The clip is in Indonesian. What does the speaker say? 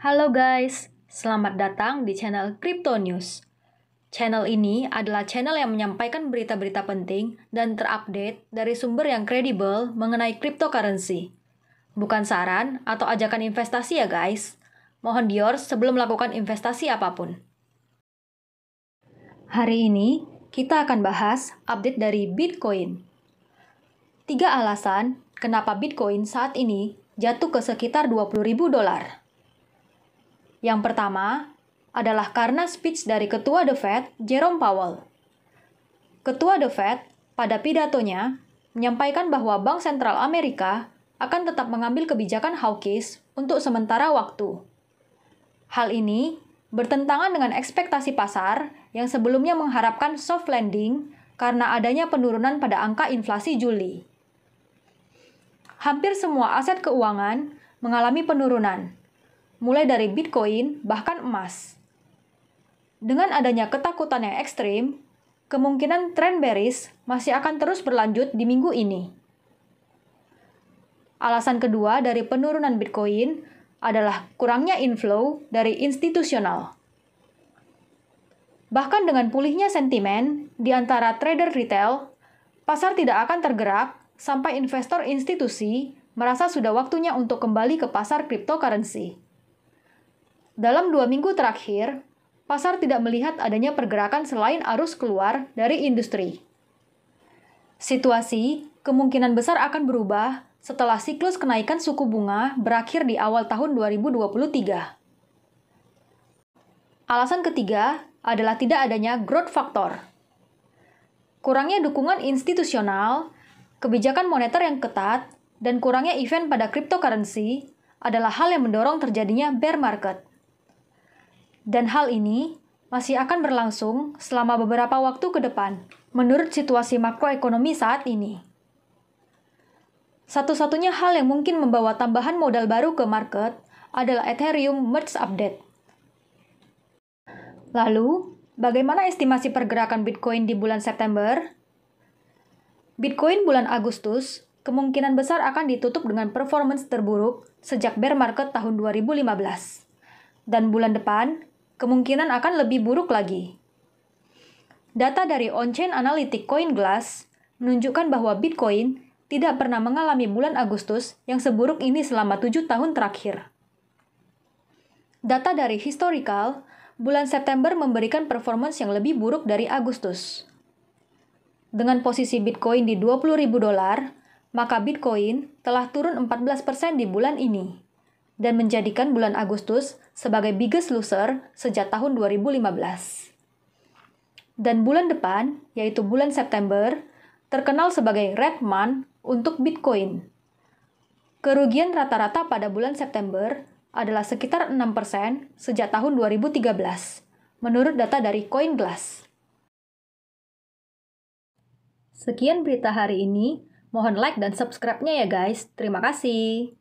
Halo guys, selamat datang di channel Crypto News. Channel ini adalah channel yang menyampaikan berita-berita penting dan terupdate dari sumber yang kredibel mengenai cryptocurrency. Bukan saran atau ajakan investasi ya guys. Mohon dior sebelum melakukan investasi apapun. Hari ini kita akan bahas update dari Bitcoin. Tiga alasan kenapa Bitcoin saat ini jatuh ke sekitar 20.000 dolar. Yang pertama adalah karena speech dari Ketua The Fed, Jerome Powell. Ketua The Fed pada pidatonya menyampaikan bahwa Bank Sentral Amerika akan tetap mengambil kebijakan hawkish untuk sementara waktu. Hal ini bertentangan dengan ekspektasi pasar yang sebelumnya mengharapkan soft landing karena adanya penurunan pada angka inflasi Juli. Hampir semua aset keuangan mengalami penurunan, mulai dari Bitcoin, bahkan emas. Dengan adanya ketakutan yang ekstrim, kemungkinan tren bearish masih akan terus berlanjut di minggu ini. Alasan kedua dari penurunan Bitcoin adalah kurangnya inflow dari institusional. Bahkan dengan pulihnya sentimen di antara trader retail, pasar tidak akan tergerak sampai investor institusi merasa sudah waktunya untuk kembali ke pasar cryptocurrency. Dalam dua minggu terakhir, pasar tidak melihat adanya pergerakan selain arus keluar dari industri. Situasi kemungkinan besar akan berubah setelah siklus kenaikan suku bunga berakhir di awal tahun 2023. Alasan ketiga adalah tidak adanya growth factor. Kurangnya dukungan institusional, kebijakan moneter yang ketat, dan kurangnya event pada cryptocurrency adalah hal yang mendorong terjadinya bear market. Dan hal ini masih akan berlangsung selama beberapa waktu ke depan, menurut situasi makroekonomi saat ini. Satu-satunya hal yang mungkin membawa tambahan modal baru ke market adalah Ethereum Merge Update. Lalu, bagaimana estimasi pergerakan Bitcoin di bulan September? Bitcoin bulan Agustus kemungkinan besar akan ditutup dengan performance terburuk sejak bear market tahun 2015. Dan bulan depan, kemungkinan akan lebih buruk lagi. Data dari on-chain analytic CoinGlass menunjukkan bahwa Bitcoin tidak pernah mengalami bulan Agustus yang seburuk ini selama tujuh tahun terakhir. Data dari Historical, bulan September memberikan performance yang lebih buruk dari Agustus. Dengan posisi Bitcoin di 20.000 dolar, maka Bitcoin telah turun 14% di bulan ini dan menjadikan bulan Agustus sebagai biggest loser sejak tahun 2015. Dan bulan depan, yaitu bulan September, terkenal sebagai Red Month untuk Bitcoin. Kerugian rata-rata pada bulan September adalah sekitar 6% sejak tahun 2013, menurut data dari CoinGlass. Sekian berita hari ini. Mohon like dan subscribe-nya ya guys. Terima kasih.